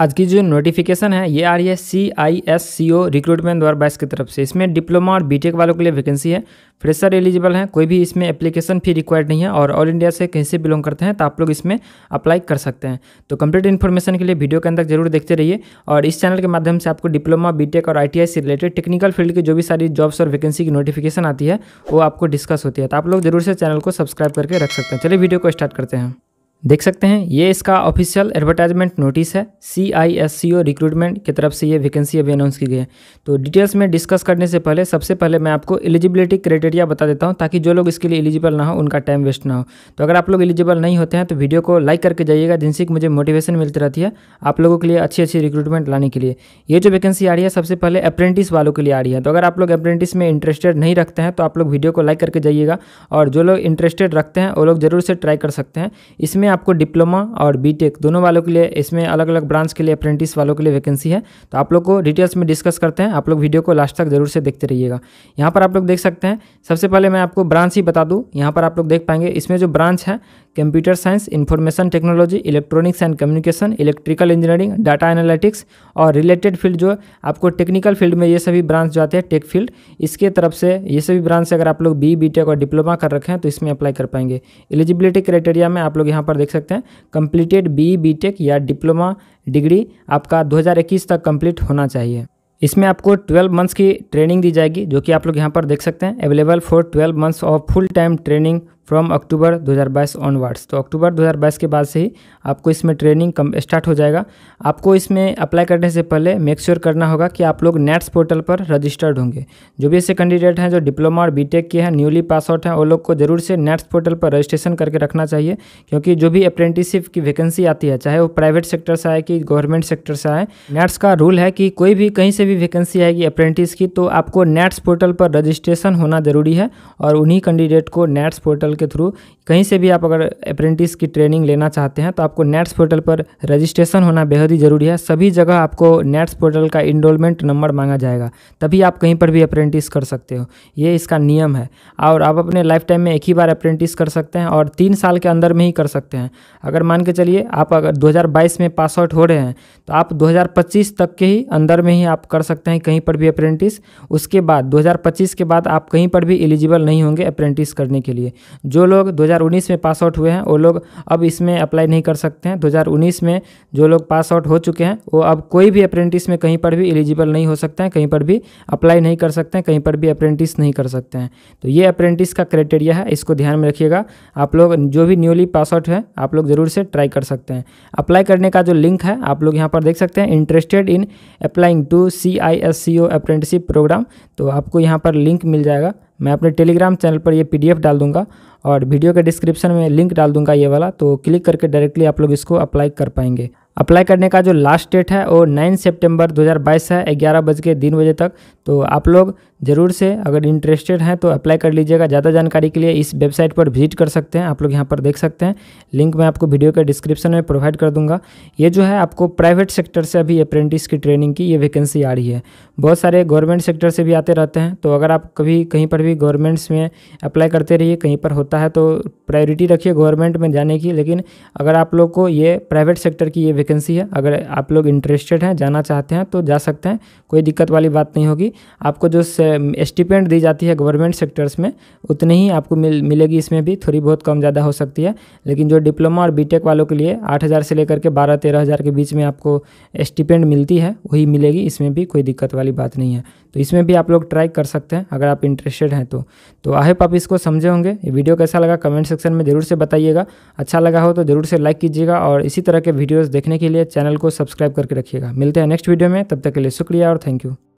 आज की जो नोटिफिकेशन है ये आ रही है सी I S C O recruitment द्वारा बाईस की तरफ से इसमें डिप्लोमा और बीटेक वालों के लिए वैकेंसी है फ्रेशर एलिजिबल हैं कोई भी इसमें एप्लीकेशन फी रिक्वायर्ड नहीं है और ऑल इंडिया से कहीं से बिलोंग करते हैं तो आप लोग इसमें अप्लाई कर सकते हैं तो कंप्लीट इन्फॉर्मेशन के लिए वीडियो के अंदर जरूर देखते रहिए और इस चैनल के माध्यम से आपको डिप्लोमा बीटेक और आई से रिलेटेड टेक्निकल फील्ड की जो भी सारी जॉब्स और वैकेंसी की नोटिफिकेशन आती है वो आपको डिस्कस होती है तो आप लोग जरूर से चैनल को सब्सक्राइब करके रख सकते हैं चलिए वीडियो को स्टार्ट करते हैं देख सकते हैं ये इसका ऑफिशियल एडवर्टाइजमेंट नोटिस है सी I S C O recruitment की तरफ से ये वैकेंसी अभी अनाउंस की गई है तो डिटेल्स में डिस्कस करने से पहले सबसे पहले मैं आपको एलिजिबिलिटी क्राइटेरिया बता देता हूं ताकि जो लोग इसके लिए एलिजिबल ना हो उनका टाइम वेस्ट ना हो तो अगर आप लोग एलिजिबल नहीं होते हैं तो वीडियो को लाइक करके जाइएगा जिनसे कि मुझे मोटिवेशन मिलती रहती है आप लोगों के लिए अच्छी अच्छी रिक्रूटमेंट लाने के लिए ये जो वैकेंसी आ रही है सबसे पहले अप्रेंटिस वालों के लिए आ रही है तो अगर आप लोग अप्रेंटिस में इंटरेस्टेड नहीं रखते हैं तो आप लोग वीडियो को लाइक करके जाइएगा और जो लोग इंटरेस्टेड रखते हैं वो लोग जरूर से ट्राई कर सकते हैं इसमें आपको डिप्लोमा और बीटेक दोनों वालों के लिए इसमें अलग अलग ब्रांच के लिए अप्रेंटिस वालों के लिए वैकेंसी है तो आप लोग को डिटेल्स में डिस्कस करते हैं आप लोग वीडियो को लास्ट तक जरूर से देखते रहिएगा यहाँ पर आप लोग देख सकते हैं सबसे पहले मैं आपको ब्रांच ही बता दूँ यहाँ पर आप लोग देख पाएंगे इसमें जो ब्रांच है computer science information technology electronics and communication electrical engineering data analytics और रिलेटेड फील्ड जो आपको टेक्निकल फील्ड में ये सभी ब्रांच जो आते हैं टेक फील्ड इसके तरफ से ये सभी ब्रांच से अगर आप लोग बी बी टेक और डिप्लोमा कर रखे हैं तो इसमें अप्लाई कर पाएंगे एलिजिबिलिटी क्राइटेरिया में आप लोग यहाँ पर देख सकते हैं कंप्लीटेड बी बी या डिप्लोमा डिग्री आपका दो तक कंप्लीट होना चाहिए इसमें आपको 12 मंथ्स की ट्रेनिंग दी जाएगी जो कि आप लोग यहाँ पर देख सकते हैं available for 12 months of full time training from October 2022 onwards तो अक्टूबर 2022 के बाद से ही आपको इसमें ट्रेनिंग कम स्टार्ट हो जाएगा आपको इसमें अप्लाई करने से पहले मेक श्योर sure करना होगा कि आप लोग नेट्स पोर्टल पर रजिस्टर्ड होंगे जो भी ऐसे कैंडिडेट हैं जो डिप्लोमा और बीटेक के हैं न्यूली पास आउट हैं वो लोग को जरूर से नेट्स पोर्टल पर रजिस्ट्रेशन करके रखना चाहिए क्योंकि जो भी अप्रेंटिसिप की वैकेंसी आती है चाहे वो प्राइवेट सेक्टर से आए कि गवर्नमेंट सेक्टर से आए नेट्स का रूल है कि कोई भी कहीं से भी वैकेंसी आएगी अप्रेंटिस की तो आपको नेट्स पोर्टल पर रजिस्ट्रेशन होना जरूरी है और उन्हीं कैंडिडेट को नेट्स पोर्टल के थ्रू कहीं से भी आप अगर अप्रेंटिस की ट्रेनिंग लेना चाहते हैं तो आपको नेट्स पोर्टल पर रजिस्ट्रेशन होना बेहद ही ज़रूरी है सभी जगह आपको नेट्स पोर्टल का इनरोलमेंट नंबर मांगा जाएगा तभी आप कहीं पर भी अप्रेंटिस कर सकते हो ये इसका नियम है और आप अपने लाइफ टाइम में एक ही बार अप्रेंटिस कर सकते हैं और तीन साल के अंदर में ही कर सकते हैं अगर मान के चलिए आप अगर दो में पास आउट हो रहे हैं तो आप दो तक के ही अंदर में ही आप कर सकते हैं कहीं पर भी अप्रेंटिस उसके बाद दो के बाद आप कहीं पर भी एलिजिबल नहीं होंगे अप्रेंटिस करने के लिए जो लोग 2019 में पास आउट हुए हैं वो लोग अब इसमें अप्लाई नहीं कर सकते हैं 2019 में जो लोग पास आउट हो चुके हैं वो अब कोई भी अप्रेंटिस में कहीं पर भी एलिजिबल नहीं हो सकते हैं कहीं पर भी अप्लाई नहीं कर सकते हैं कहीं पर भी अप्रेंटिस नहीं कर सकते हैं तो ये अप्रेंटिस का क्राइटेरिया है इसको ध्यान में रखिएगा आप लोग जो भी न्यूली पास आउट हैं आप लोग ज़रूर से ट्राई कर सकते हैं अप्लाई करने का जो लिंक है आप लोग यहाँ पर देख सकते हैं interested in applying to C I S C O apprenticeship programme तो आपको यहाँ पर लिंक मिल जाएगा मैं अपने टेलीग्राम चैनल पर ये पीडीएफ डाल दूंगा और वीडियो के डिस्क्रिप्शन में लिंक डाल दूंगा ये वाला तो क्लिक करके डायरेक्टली आप लोग इसको अप्लाई कर पाएंगे अप्लाई करने का जो लास्ट डेट है वो 9 सितंबर 2022 है ग्यारह बज के दिन बजे तक तो आप लोग ज़रूर से अगर इंटरेस्टेड हैं तो अप्लाई कर लीजिएगा ज़्यादा जानकारी के लिए इस वेबसाइट पर विजिट कर सकते हैं आप लोग यहाँ पर देख सकते हैं लिंक मैं आपको वीडियो के डिस्क्रिप्शन में प्रोवाइड कर दूंगा ये जो है आपको प्राइवेट सेक्टर से अभी अप्रेंटिस की ट्रेनिंग की ये वैकेंसी आ रही है बहुत सारे गवर्नमेंट सेक्टर से भी आते रहते हैं तो अगर आप कभी कहीं पर भी गवर्नमेंट्स में अप्लाई करते रहिए कहीं पर होता है तो प्रायोरिटी रखिए गवर्नमेंट में जाने की लेकिन अगर आप लोग को ये प्राइवेट सेक्टर की ये वैकेंसी है अगर आप लोग इंटरेस्टेड हैं जाना चाहते हैं तो जा सकते हैं कोई दिक्कत वाली बात नहीं होगी आपको जो स्टिपेंड दी जाती है गवर्नमेंट सेक्टर्स में उतनी ही आपको मिल मिलेगी इसमें भी थोड़ी बहुत कम ज़्यादा हो सकती है लेकिन जो डिप्लोमा और बीटेक वालों के लिए आठ हज़ार से लेकर के बारह तेरह हज़ार के बीच में आपको स्टिपेंड मिलती है वही मिलेगी इसमें भी कोई दिक्कत वाली बात नहीं है तो इसमें भी आप लोग ट्राई कर सकते हैं अगर आप इंटरेस्टेड हैं तो तो आई होप आप इसको समझे होंगे वीडियो कैसा लगा कमेंट सेक्शन में ज़रूर से बताइएगा अच्छा लगा हो तो ज़रूर से लाइक कीजिएगा और इसी तरह के वीडियोज़ देखने के लिए चैनल को सब्सक्राइब करके रखिएगा मिलते हैं नेक्स्ट वीडियो में तब तक के लिए शुक्रिया और थैंक यू